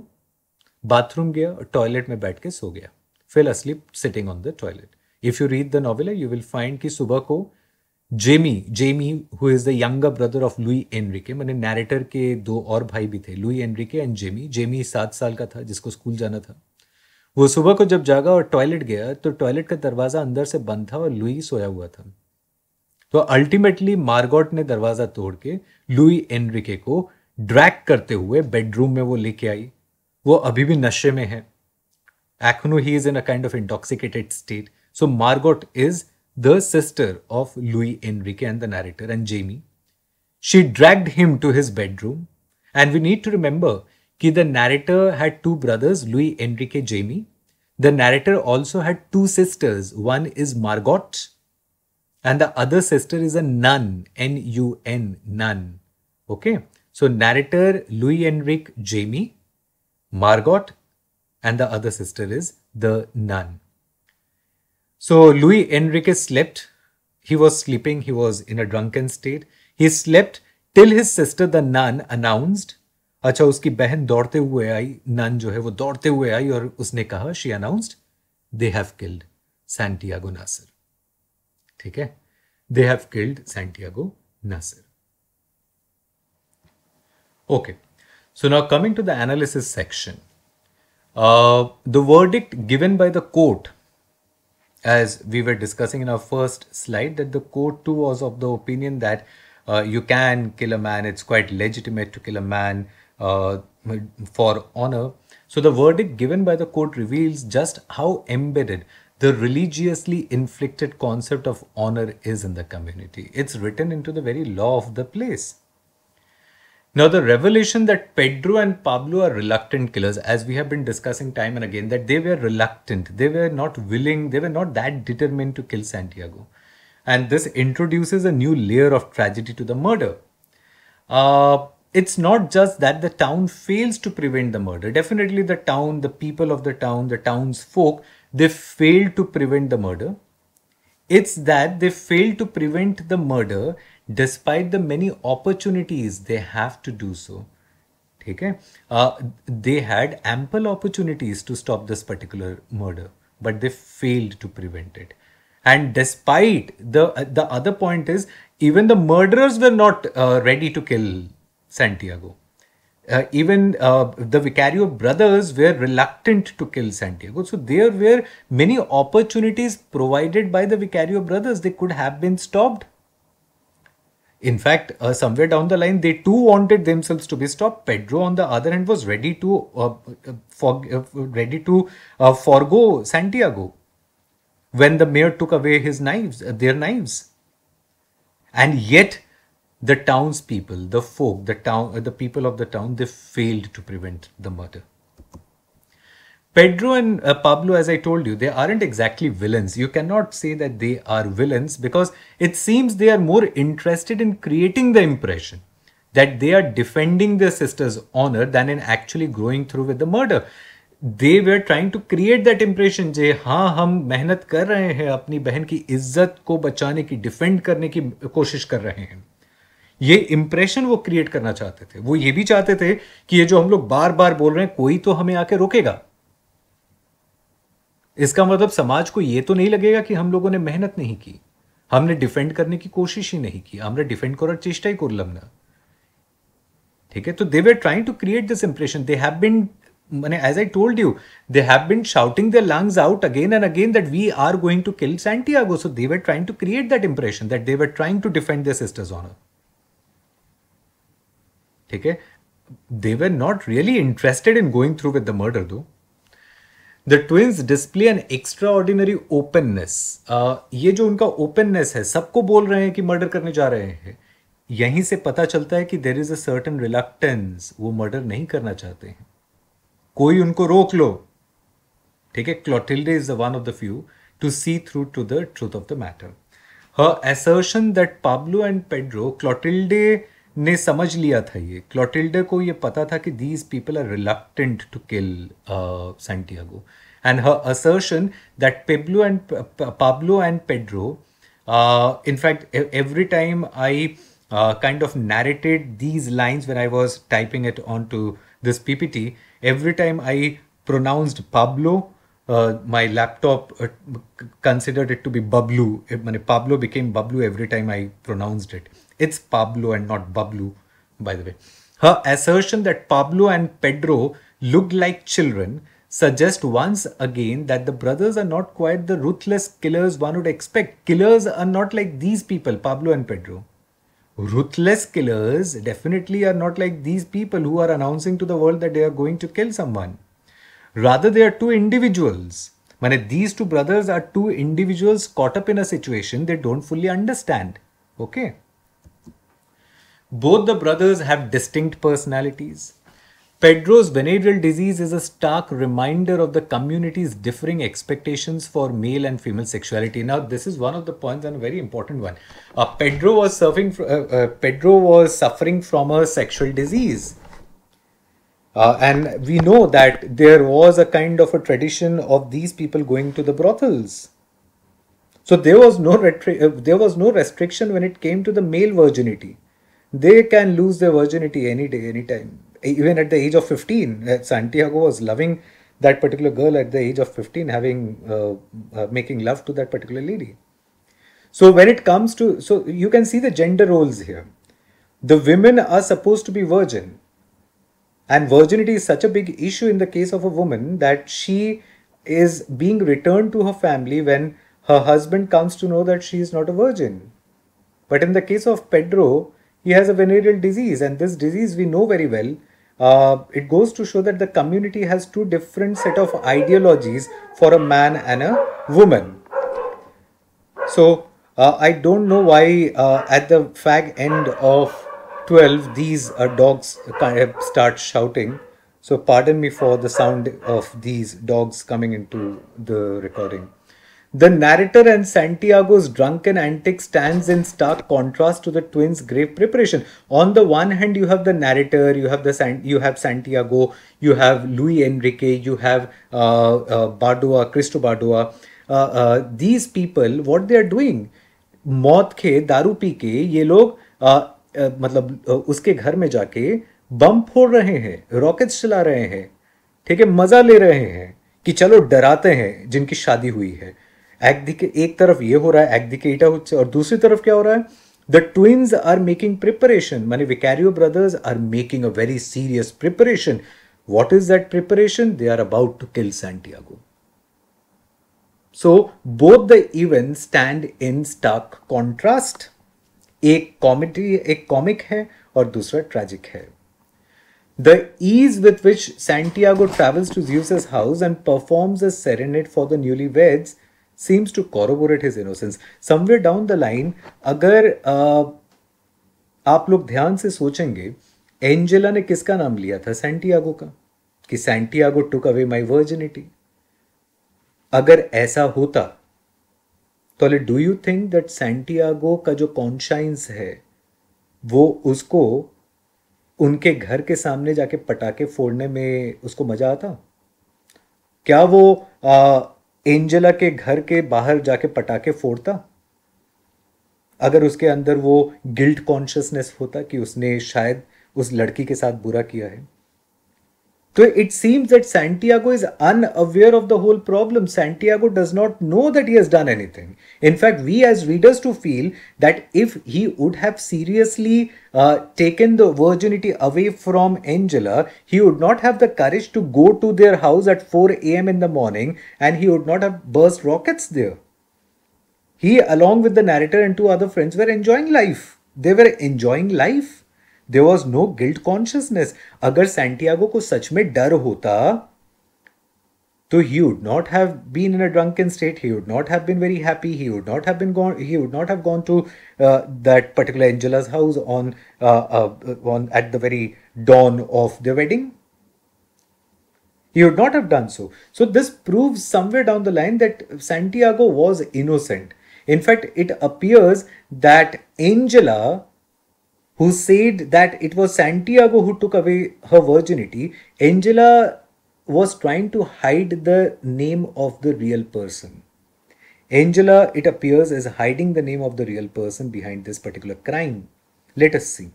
bathroom गया और toilet में बैठ के सो गया fell asleep sitting on the toilet if you read the novel you will find कि सुबह को Jamie Jamie who is the younger brother of Luis Enrique मैंने नैरेटर के दो और भाई भी थे Luis Enrique and Jamie Jamie सात साल का था जिसको स्कूल जाना था वो सुबह को जब जागा और टॉयलेट गया तो टॉयलेट का दरवाज़ा अंदर से बंद था और लुई सोया हुआ था तो अल्टीमेटली मार्गोट ने दरवाजा तोड़ के लुई एनरिके को ड्रैक करते हुए बेडरूम में वो लेके आई वो अभी भी नशे में है एक्नो he is in a kind of intoxicated state so Margot is the sister of Luis Enrique and the narrator and Jamie she dragged him to his bedroom and we need to remember कि the narrator had two brothers Luis Enrique Jamie the narrator also had two sisters one is Margot and the other sister is a nun, N U N, nun. Okay. So, narrator Louis Enric Jamie, Margot, and the other sister is the nun. So, Louis Enrique slept. He was sleeping, he was in a drunken state. He slept till his sister, the nun, announced. अच्छा उसकी बहन दौड़ते हुए आई none जो है वो दौड़ते हुए आई और उसने कहा she announced they have killed Santiago Nasar they have killed Santiago killed Santiago Okay. So now coming to the analysis section, uh, the verdict given by the court as we were discussing in our first slide that the court too was of the opinion that uh, you can kill a man it's quite legitimate to kill a man uh, for honor so the verdict given by the court reveals just how embedded the religiously inflicted concept of honor is in the community. It's written into the very law of the place. Now, the revelation that Pedro and Pablo are reluctant killers, as we have been discussing time and again, that they were reluctant, they were not willing, they were not that determined to kill Santiago. And this introduces a new layer of tragedy to the murder. Uh, it's not just that the town fails to prevent the murder. Definitely, the town, the people of the town, the town's folk they failed to prevent the murder. It's that they failed to prevent the murder despite the many opportunities they have to do so. ठीक uh, they had ample opportunities to stop this particular murder, but they failed to prevent it. and despite the uh, the other point is even the murderers were not uh, ready to kill santiago uh, even uh, the Vicario brothers were reluctant to kill Santiago. So there were many opportunities provided by the Vicario brothers. They could have been stopped. In fact, uh, somewhere down the line, they too wanted themselves to be stopped. Pedro, on the other hand, was ready to uh, uh, for, uh, ready to forego Santiago when the mayor took away his knives, their knives. And yet, the townspeople, the folk, the town, uh, the people of the town, they failed to prevent the murder. Pedro and uh, Pablo, as I told you, they aren't exactly villains. You cannot say that they are villains because it seems they are more interested in creating the impression that they are defending their sister's honor than in actually going through with the murder. They were trying to create that impression जे हाँ हम मेहनत कर रहे हैं अपनी बहन की इज्जत को बचाने की डिफेंड करने की कोशिश कर रहे हैं ये इंप्रेशन वो क्रिएट करना चाहते थे वो ये भी चाहते थे कि ये जो हम लोग बार बार बोल रहे हैं कोई तो हमें आके रोकेगा इसका मतलब समाज को ये तो नहीं लगेगा कि हम लोगों ने मेहनत नहीं की हमने डिफेंड करने की कोशिश ही नहीं की हमने डिफेंड ডিফেন্ড चेष्टा ही कर लमना ठीक है तो they were trying to create this impression they have been मैंने as I told you they have been shouting the lungs out again and again that we are going to kill Santiago so they were trying to create that impression that they were trying to defend their sisters honour ठीक है they were not really interested in going through with the murder though the twins display N extraordinary openness ये जो उनका openness है सबको बोल रहे हैं कि मर्डर करने जा रहे हैं यहीं से पता चलता है कि there is a certain reluctance वो मर्डर नहीं करना चाहते हैं कोई उनको रोक लो ठीक है Clotilde is the one of the few to see through to the truth of the matter her assertion that Pablo and Pedro Clotilde ने समझ लिया था ये क्लोटिल्डर को ये पता था कि these people are reluctant to kill Santiago and her assertion that Pablo and Pablo and Pedro in fact every time kind of narrated these lines when I was typing it onto this PPT. Every time I pronounced Pablo, uh, my laptop uh, considered it to be Bablu. It, Pablo became Bablu every time I pronounced it. It's Pablo and not Bablu, by the way. Her assertion that Pablo and Pedro look like children suggests once again that the brothers are not quite the ruthless killers one would expect. Killers are not like these people, Pablo and Pedro. Ruthless killers definitely are not like these people who are announcing to the world that they are going to kill someone. Rather, they are two individuals. these two brothers are two individuals caught up in a situation they don't fully understand. Okay. Both the brothers have distinct personalities. Pedro's venereal disease is a stark reminder of the community's differing expectations for male and female sexuality. Now, this is one of the points and a very important one. Uh, Pedro was suffering. Uh, uh, Pedro was suffering from a sexual disease, uh, and we know that there was a kind of a tradition of these people going to the brothels. So there was no uh, there was no restriction when it came to the male virginity they can lose their virginity any day, any time. Even at the age of 15, uh, Santiago was loving that particular girl at the age of 15, having uh, uh, making love to that particular lady. So when it comes to, so you can see the gender roles here. The women are supposed to be virgin. And virginity is such a big issue in the case of a woman that she is being returned to her family when her husband comes to know that she is not a virgin. But in the case of Pedro, he has a venereal disease and this disease we know very well uh, it goes to show that the community has two different set of ideologies for a man and a woman so uh, i don't know why uh, at the fag end of 12 these uh, dogs kind of start shouting so pardon me for the sound of these dogs coming into the recording The narrator and Santiago's drunken antics stands in stark contrast to the twins' grave preparation. On the one hand, you have the narrator, you have the San- you have Santiago, you have Luis Enrique, you have uh, uh, Bardua, Cristo Bardua. Uh, uh, these people, what they are doing, मौत के दारू P के ये लोग आ, आ, मतलब आ, उसके घर में जाके बम फोड़ रहे हैं रॉकेट्स चला रहे हैं ठीक है मज़ा ले रहे हैं कि चलो डराते हैं जिनकी शादी हुई है একদিকে एक तरफ ये हो रहा है একদিকে এটা হচ্ছে और दूसरी तरफ क्या हो रहा है the twins are making preparation माने Vicario brothers are making a very serious preparation what is that preparation they are about to kill Santiago so both the event stand in stark contrast एक comedy एक comic है और दूसरा tragic है the ease with which Santiago travels to Xius house and performs a serenade for the newlyweds seems to corroborate his innocence. Somewhere down the line, अगर uh, आप लोग ध्यान से सोचेंगे एंजेला ने किसका नाम लिया था सेंटियागो का कि Santiago took away my virginity अगर ऐसा होता तो do you think that Santiago का जो कॉन्शाइंस है वो उसको उनके घर के सामने जाके पटाखे फोड़ने में उसको मजा आता क्या वो आ, एंजेला के घर के बाहर जाके पटाखे फोड़ता अगर उसके अंदर वो गिल्ट कॉन्शियसनेस होता कि उसने शायद उस लड़की के साथ बुरा किया है So it seems that Santiago is unaware of the whole problem. Santiago does not know that he has done anything. In fact, we as readers to feel that if he would have seriously uh, taken the virginity away from Angela, he would not have the courage to go to their house at 4 a.m. in the morning and he would not have burst rockets there. He, along with the narrator and two other friends, were enjoying life. They were enjoying life. There was no guilt consciousness अगर Santiago को सच में डर होता तो he would not have been in a drunken state he would not have been very happy he would not have been gone he would not have gone to that particular Angela's house on on at the very dawn of the wedding. He would not have done so. So, this proves somewhere down the line that Santiago was innocent. In fact, it appears that Angela who said that it was Santiago who took away her virginity, Angela was trying to hide the name of the real person. Angela, it appears, is hiding the name of the real person behind this particular crime. Let us see.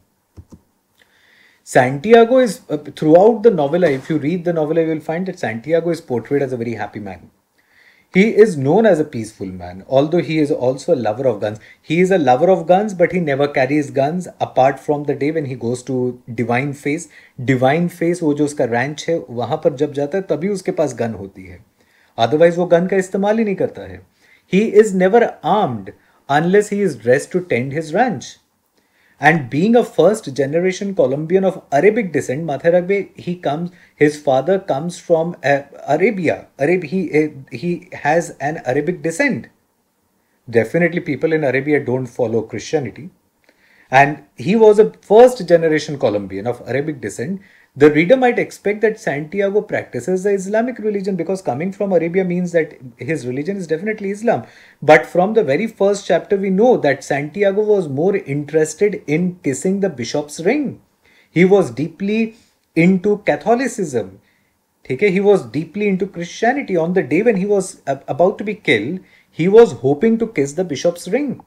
Santiago is, uh, throughout the novella, if you read the novella, you will find that Santiago is portrayed as a very happy man. He is known as a peaceful man, although he is also a lover of guns. He is a lover of guns, but he never carries guns apart from the day when he goes to divine face. Divine face wo jo uska ranch hai wahan par jab jata hai tabhi uske paas gun hoti hai otherwise wo gun ka istemal hi nahi karta hai he is never armed unless he is dressed to tend his ranch And being a first generation Colombian of Arabic descent, Mathiragbe, he comes, his father comes from uh, Arabia. Arab, he, uh, he has an Arabic descent. Definitely, people in Arabia don't follow Christianity. And he was a first generation Colombian of Arabic descent the reader might expect that Santiago practices the Islamic religion because coming from Arabia means that his religion is definitely Islam. But from the very first chapter, we know that Santiago was more interested in kissing the bishop's ring. He was deeply into Catholicism. Okay, he was deeply into Christianity. On the day when he was about to be killed, he was hoping to kiss the bishop's ring.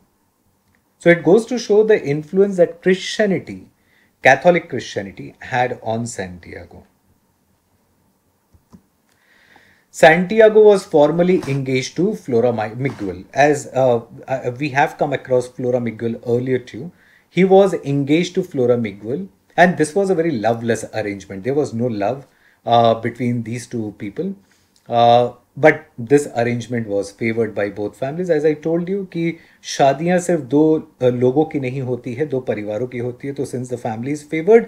So it goes to show the influence that Christianity Catholic Christianity had on Santiago. Santiago was formally engaged to Flora Miguel. As uh, uh, we have come across Flora Miguel earlier too, he was engaged to Flora Miguel and this was a very loveless arrangement. There was no love uh, between these two people. Uh, but this arrangement was favoured by both families as I told you कि शादियाँ सिर्फ दो लोगों की नहीं होती है दो परिवारों की होती है तो since the family is favoured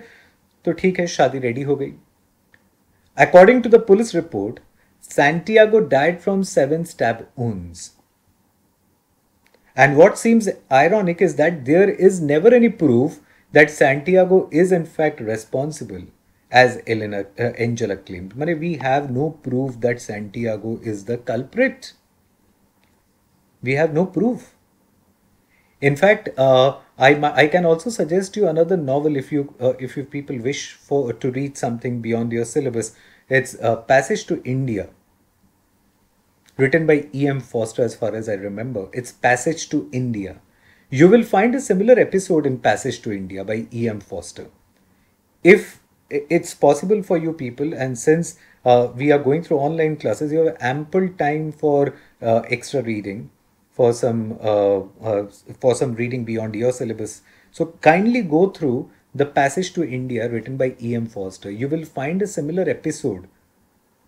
तो ठीक है शादी रेडी हो गई according to the police report Santiago died from seven stab wounds And what seems ironic is that there is never any proof that Santiago is in fact responsible as Elena, uh, Angela claimed. Mane, we have no proof that Santiago is the culprit. We have no proof. In fact, uh, I, I can also suggest you another novel if you uh, if you people wish for uh, to read something beyond your syllabus. It's uh, Passage to India, written by E. M. Foster, as far as I remember. It's Passage to India. You will find a similar episode in Passage to India by E. M. Foster. If it's possible for you people and since uh, we are going through online classes you have ample time for uh, extra reading for some uh, uh for some reading beyond your syllabus so kindly go through the passage to india written by em foster you will find a similar episode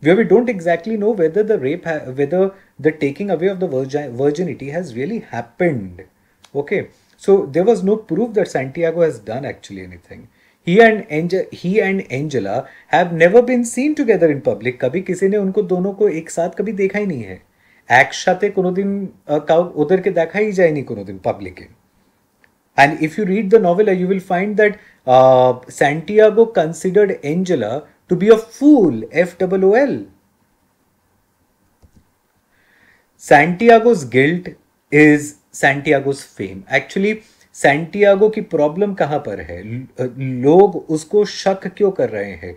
where we don't exactly know whether the rape whether the taking away of the virgin virginity has really happened okay so there was no proof that santiago has done actually anything he and Angel he and Angela have never been seen together in public कभी किसी ने उनको दोनों को एक साथ कभी देखा ही नहीं है একসাথে কোনোদিন কাউ ওদেরকে দেখাই যায়নি কোনোদিন পাবলিকে And if you read the novella, you will find that uh, Santiago considered Angela to be a fool, f o o L Santiago's guilt is Santiago's fame actually Santiago की प्रॉब्लम कहाँ पर है लोग उसको शक क्यों कर रहे हैं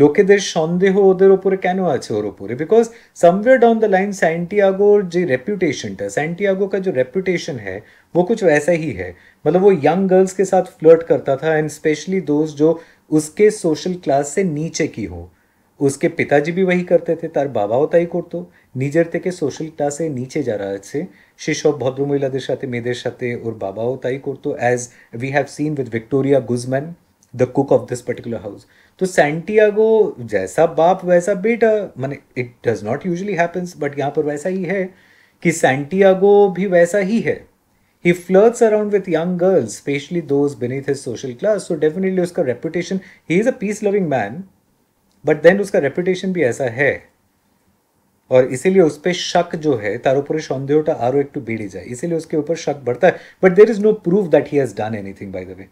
লোকেদের সন্দেহ ওদের ওপরে কেন আছে ওর ওপরে because somewhere down the line Santiago जो रेप्यूटेशन था सैंटियागो का जो रेप्यूटेशन है वो कुछ वैसा ही है मतलब वो यंग गर्ल्स के साथ फ्लर्ट करता था एंड स्पेशली दोस्त जो उसके सोशल क्लास से नीचे की हो उसके पिताजी भी वही करते थे तार बाबा होता ही তাই तो নিজের থেকে সোশ্যাল ক্লাসে নিচে যারা আছে से ভদ্রমহিলাদের সাথে মেয়েদের সাথে ওর বাবাও তাই করতো as we have seen with Victoria Guzman the cook of this particular house तो सैंटियागो जैसा बाप वैसा बेटा मैंने it does not usually happens but यहाँ पर वैसा ही है कि सैंटियागो भी वैसा ही है he flirts around with young girls specially those beneath his social class so definitely उसका reputation he is a peace loving man but then उसका रेपुटेशन भी ऐसा है और इसीलिए उस पर शक जो है तार ऊपर सन्देहटा और एक तो बीड़ी जाए इसीलिए उसके ऊपर शक बढ़ता है but there is no proof that he has done anything by the way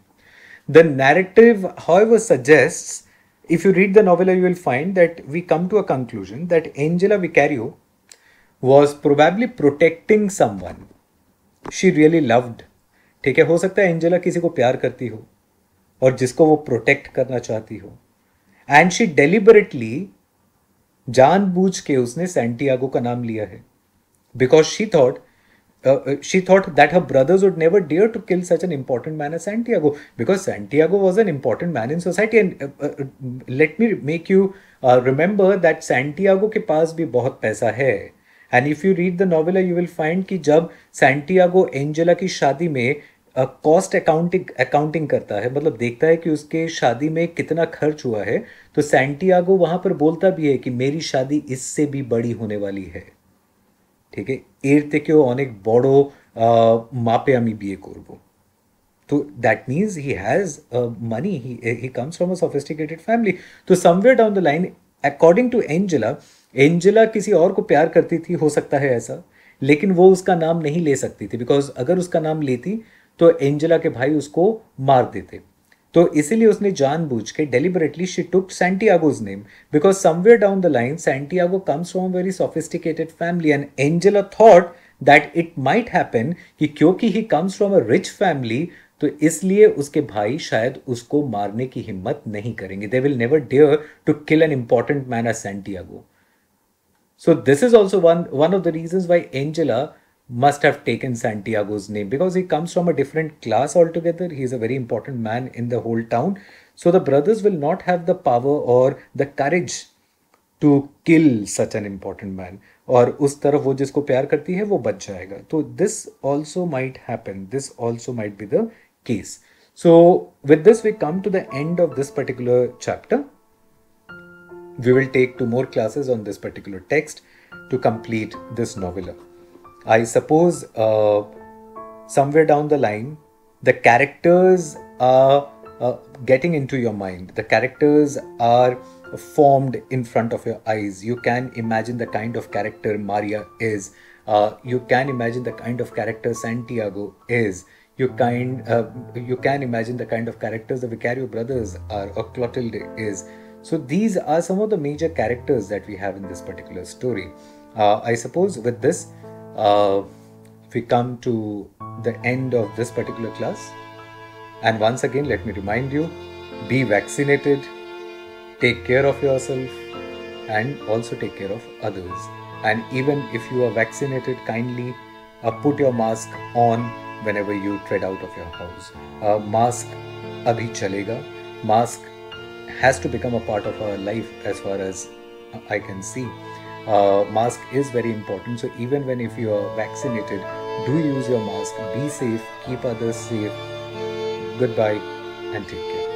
the narrative how suggest if you read the novella you will find that we come to a conclusion that angela vicario was probably protecting someone she really loved ठीक है हो सकता है Angela किसी को प्यार करती हो और जिसको वो प्रोटेक्ट करना चाहती हो एंड शी डेलिबरेटली जानबूझ के उसने सैंटियागो का नाम लिया है because she thought she thought that her brothers would never dare to kill such an important man as Santiago because Santiago was an important man in society. And uh, uh, let me make you uh, remember that Santiago के पास भी बहुत पैसा है and if you read the novel you will find कि जब Santiago Angela की शादी में कॉस्ट अकाउंटिंग अकाउंटिंग करता है मतलब देखता है कि उसके शादी में कितना खर्च हुआ है तो सैंटियागो वहां पर बोलता भी है कि मेरी शादी इससे भी बड़ी होने वाली है ठीक है एरते क्यों अनेक बड़ो मापे हमें बी ए करब तो that means he has money he comes from a sophisticated family तो somewhere down the line according to Angela Angela किसी और को प्यार करती थी हो सकता है ऐसा लेकिन वो उसका नाम नहीं ले सकती थी बिकॉज अगर उसका नाम लेती तो एंजेला के भाई उसको मार देते तो इसीलिए उसने जानबूझ के deliberately she took Santiago's name because somewhere down the line Santiago comes from very sophisticated family and Angela thought that it might happen कि क्योंकि he comes from a rich family तो इसलिए उसके भाई शायद उसको मारने की हिम्मत नहीं करेंगे they will never dare to kill an important man a Santiago so this is also one one of the reason why Angela must have taken Santiago's name because he comes from a different class altogether. He's a very important man in the whole town. So the brothers will not have the power or the courage to kill such an important man. Or उस तरफ वो जिसको प्यार करती है वो बच जाएगा तो this also might happen this also might be the case so this, this we we will take two more classes on this particular text to complete this novella. I suppose uh, somewhere down the line, the characters are uh, getting into your mind. The characters are formed in front of your eyes. You can imagine the kind of character Maria is. Uh, you can imagine the kind of character Santiago is. You kind uh, you can imagine the kind of characters the Vicario brothers are or Clotilde is. So these are some of the major characters that we have in this particular story. Uh, I suppose with this uh, we come to the end of this particular class. And once again, let me remind you be vaccinated, take care of yourself, and also take care of others. And even if you are vaccinated, kindly uh, put your mask on whenever you tread out of your house. Uh, mask abhi chalega. Mask has to become a part of our life as far as I can see uh, mask is very important so even when if you are vaccinated do use your mask be safe keep others safe goodbye and take care